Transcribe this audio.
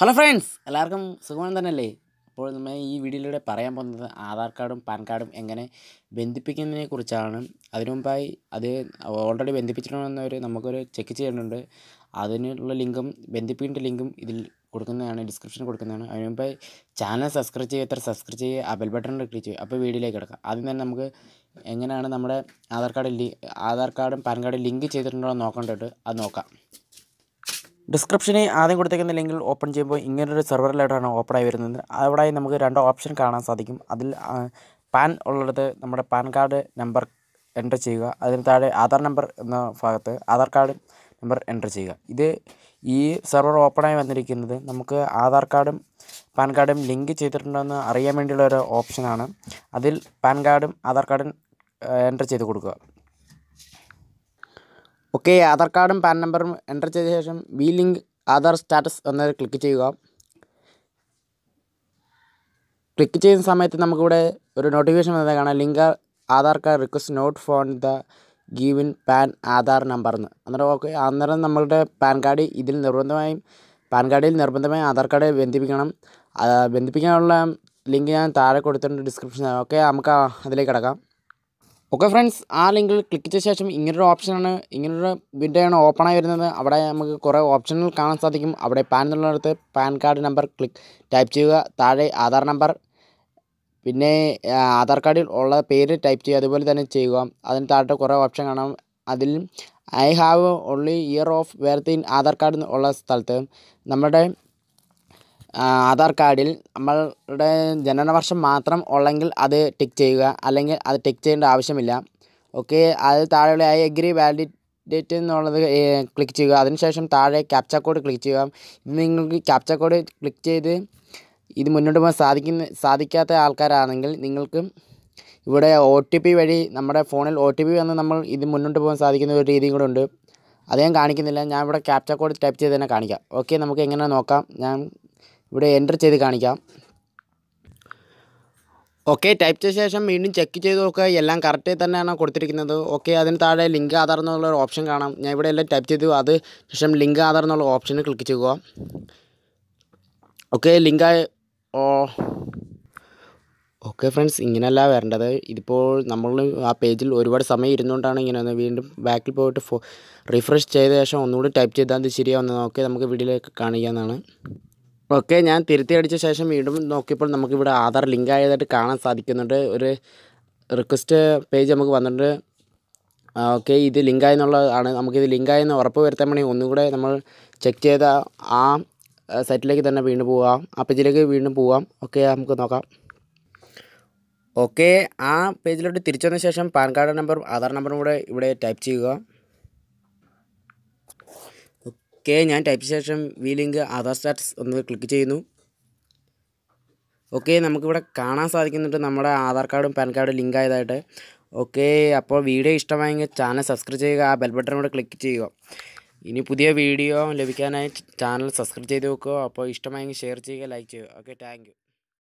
hello friends എല്ലാവർക്കും സുഖമാണ് തന്നെയല്ലേ അപ്പോൾ നമ്മൾ ഈ വീഡിയോയിലൂടെ പറയാൻ പോകുന്നത് ആധാർ കാർഡും പാൻ കാർഡും എങ്ങനെ ബന്ധിപ്പിക്കുന്നതിനെ കുറിച്ചാണ് അതിനു മുമ്പായി അത് ഓൾറെഡി എന്നവർ നമുക്കൊരു ചെക്ക് ചെയ്യേണ്ടതുണ്ട് അതിനുള്ള ലിങ്കും ബന്ധിപ്പിക്കേണ്ട ലിങ്കും ഇതിൽ കൊടുക്കുന്നതാണ് ഡിസ്ക്രിപ്ഷൻ കൊടുക്കുന്നതാണ് അതിന് മുമ്പായി ചാനൽ സബ്സ്ക്രൈബ് ചെയ്യുക എത്ര സബ്സ്ക്രൈബ് ചെയ്യുക ആ ബെൽബട്ടൺ ബട്ടൺ ക്ലിക്ക് ചെയ്യുക അപ്പോൾ വീഡിയോയിലേക്ക് കിടക്കുക ആദ്യം തന്നെ നമുക്ക് എങ്ങനെയാണ് നമ്മുടെ ആധാർ കാർഡ് ആധാർ കാർഡും പാൻ കാർഡും ലിങ്ക് ചെയ്തിട്ടുണ്ടോ നോക്കേണ്ടിട്ട് അത് നോക്കാം ഡിസ്ക്രിപ്ഷനിൽ ആദ്യം കൊടുത്തേക്കുന്ന ലിങ്കിൽ ഓപ്പൺ ചെയ്യുമ്പോൾ ഇങ്ങനൊരു സെർവറിലായിട്ടാണ് ആയി വരുന്നത് അവിടെ നമുക്ക് രണ്ട് ഓപ്ഷൻ കാണാൻ സാധിക്കും അതിൽ പാൻ ഉള്ളിടത്ത് നമ്മുടെ പാൻ കാർഡ് നമ്പർ എൻ്റർ ചെയ്യുക അതിന് താഴെ ആധാർ നമ്പർ എന്ന ഭാഗത്ത് ആധാർ കാർഡ് നമ്പർ എൻ്റർ ചെയ്യുക ഇത് ഈ സെർവർ ഓപ്പണായി വന്നിരിക്കുന്നത് നമുക്ക് ആധാർ കാർഡും പാൻ കാർഡും ലിങ്ക് ചെയ്തിട്ടുണ്ടോയെന്ന് അറിയാൻ വേണ്ടിയുള്ള ഒരു ഓപ്ഷനാണ് അതിൽ പാൻ കാർഡും ആധാർ കാർഡും എൻ്റർ ചെയ്ത് കൊടുക്കുക ഓക്കെ ആധാർ കാർഡും പാൻ നമ്പറും എൻ്റർ ചെയ്ത ശേഷം വി ലിങ്ക് ആധാർ സ്റ്റാറ്റസ് എന്നതിൽ ക്ലിക്ക് ചെയ്യുക ക്ലിക്ക് ചെയ്യുന്ന സമയത്ത് നമുക്കിവിടെ ഒരു നോട്ടിഫിക്കേഷൻ വന്നത് കാണാം link Aadhaar card request not found the given PAN Aadhaar number എന്ന് അന്നേരം ഓക്കെ അന്നേരം നമ്മളുടെ പാൻ കാർഡ് ഇതിൽ നിർബന്ധമായും പാൻ കാർഡിൽ നിർബന്ധമായും ആധാർ കാർഡ് ബന്ധിപ്പിക്കണം ബന്ധിപ്പിക്കാനുള്ള ലിങ്ക് ഞാൻ താഴെ കൊടുത്തിട്ടുണ്ട് ഡിസ്ക്രിപ്ഷൻ ഓക്കെ നമുക്ക് അതിലേക്ക് കിടക്കാം ഓക്കെ ഫ്രണ്ട്സ് ആ ലിങ്കിൽ ക്ലിക്ക് ചെയ്ത ശേഷം ഇങ്ങനൊരു ഓപ്ഷനാണ് ഇങ്ങനൊരു വിൻഡോയാണ് ഓപ്പണായി വരുന്നത് അവിടെ നമുക്ക് കുറേ ഓപ്ഷനുകൾ കാണാൻ സാധിക്കും അവിടെ പാൻ എന്നുള്ളിടത്ത് PAN card number click type ചെയ്യുക താഴെ ആധാർ നമ്പർ പിന്നെ ആധാർ കാർഡിൽ ഉള്ള പേര് ടൈപ്പ് ചെയ്യുക അതുപോലെ തന്നെ ചെയ്യുക അതിന് താഴെ കുറേ ഓപ്ഷൻ കാണാം അതിൽ I have only year of birth in Aadhaar card ഉള്ള സ്ഥലത്ത് നമ്മുടെ ആധാർ കാർഡിൽ നമ്മളുടെ വർഷം മാത്രം ഉള്ളെങ്കിൽ അത് ടിക്ക് ചെയ്യുക അല്ലെങ്കിൽ അത് ടിക്ക് ചെയ്യേണ്ട ആവശ്യമില്ല ഓക്കെ അത് താഴെയുള്ള ഐ അഗ്രി വാലിഡേറ്റ് എന്നുള്ളത് ക്ലിക്ക് ചെയ്യുക അതിനുശേഷം താഴെ ക്യാപ്ച കോഡ് ക്ലിക്ക് ചെയ്യുക നിങ്ങൾക്ക് ക്യാപ്ച കോഡ് ക്ലിക്ക് ചെയ്ത് ഇത് മുന്നോട്ട് പോകാൻ സാധിക്കുന്ന സാധിക്കാത്ത ആൾക്കാരാണെങ്കിൽ നിങ്ങൾക്ക് ഇവിടെ ഒ ടി പി വഴി നമ്മുടെ ഫോണിൽ ഒ ടി പി വന്ന് നമ്മൾ ഇത് മുന്നോട്ട് പോകാൻ സാധിക്കുന്ന ഒരു രീതിയും കൂടെ ഉണ്ട് അത് ഞാൻ കാണിക്കുന്നില്ല ഞാൻ ഇവിടെ ക്യാപ്ച കോഡ് ടൈപ്പ് ചെയ്ത് തന്നെ കാണിക്കാം ഓക്കെ നമുക്ക് എങ്ങനെ നോക്കാം ഞാൻ ഇവിടെ എൻ്റർ ചെയ്ത് കാണിക്കാം ഓക്കെ ടൈപ്പ് ചെയ്ത ശേഷം വീണ്ടും ചെക്ക് ചെയ്ത് നോക്കുക എല്ലാം കറക്റ്റ് തന്നെയാണ് കൊടുത്തിരിക്കുന്നത് ഓക്കെ അതിന് താഴെ ലിങ്ക് ആധാർ എന്നുള്ള ഒരു ഓപ്ഷൻ കാണാം ഞാൻ ഇവിടെ എല്ലാം ടൈപ്പ് ചെയ്തു അത് ശേഷം ലിങ്ക് ആധാർ എന്നുള്ള ഓപ്ഷൻ ക്ലിക്ക് ചെയ്യുക okay link oh okay friends ഇങ്ങനെയല്ല വരേണ്ടത് ഇതിപ്പോൾ നമ്മൾ ആ പേജിൽ ഒരുപാട് സമയം ഇരുന്നുകൊണ്ടാണ് ഇങ്ങനെ വീണ്ടും ബാക്കിൽ പോയിട്ട് റിഫ്രഷ് ചെയ്ത ശേഷം ഒന്നുകൂടി ടൈപ്പ് ചെയ്താൽ അത് ശരിയാവുന്നത് ഓക്കെ നമുക്ക് വീഡിയോയിലേക്ക് കാണിക്കാവുന്നതാണ് ഓക്കെ ഞാൻ തിരുത്തി അടിച്ച ശേഷം വീണ്ടും നോക്കിയപ്പോൾ നമുക്കിവിടെ ആധാർ ലിങ്ക് ആയതായിട്ട് കാണാൻ സാധിക്കുന്നുണ്ട് ഒരു റിക്വസ്റ്റ് പേജ് നമുക്ക് വന്നിട്ടുണ്ട് ഓക്കെ ഇത് ലിങ്കായെന്നുള്ളതാണ് നമുക്കിത് ലിങ്കായെന്ന് ഉറപ്പ് വരുത്താൻ വേണ്ടി ഒന്നുകൂടെ നമ്മൾ ചെക്ക് ചെയ്ത ആ സൈറ്റിലേക്ക് തന്നെ വീണ്ടും പോവാം ആ പേജിലേക്ക് വീണ്ടും പോവാം ഓക്കെ നമുക്ക് നോക്കാം ഓക്കെ ആ പേജിലോട്ട് തിരിച്ചു വന്ന ശേഷം പാൻ കാർഡ് നമ്പറും ആധാർ നമ്പറും കൂടെ ഇവിടെ ടൈപ്പ് ചെയ്യുക ഓക്കെ ഞാൻ ടൈപ്പ് ശേഷം വി ലിങ്ക് ആധാർ സ്റ്റാറ്റസ് ഒന്ന് ക്ലിക്ക് ചെയ്യുന്നു ഓക്കെ നമുക്കിവിടെ കാണാൻ സാധിക്കുന്നുണ്ട് നമ്മുടെ ആധാർ കാർഡും പാൻ കാർഡും ലിങ്ക് ആയതായിട്ട് ഓക്കെ അപ്പോൾ വീഡിയോ ഇഷ്ടമായെങ്കിൽ ചാനൽ സബ്സ്ക്രൈബ് ചെയ്യുക ആ ബെൽ ബട്ടൺ കൂടെ ക്ലിക്ക് ചെയ്യുക ഇനി പുതിയ വീഡിയോ ലഭിക്കാനായി ചാനൽ സബ്സ്ക്രൈബ് ചെയ്ത് വെക്കുക അപ്പോൾ ഇഷ്ടമായെങ്കിൽ ഷെയർ ചെയ്യുക ലൈക്ക് ചെയ്യുക ഓക്കെ താങ്ക്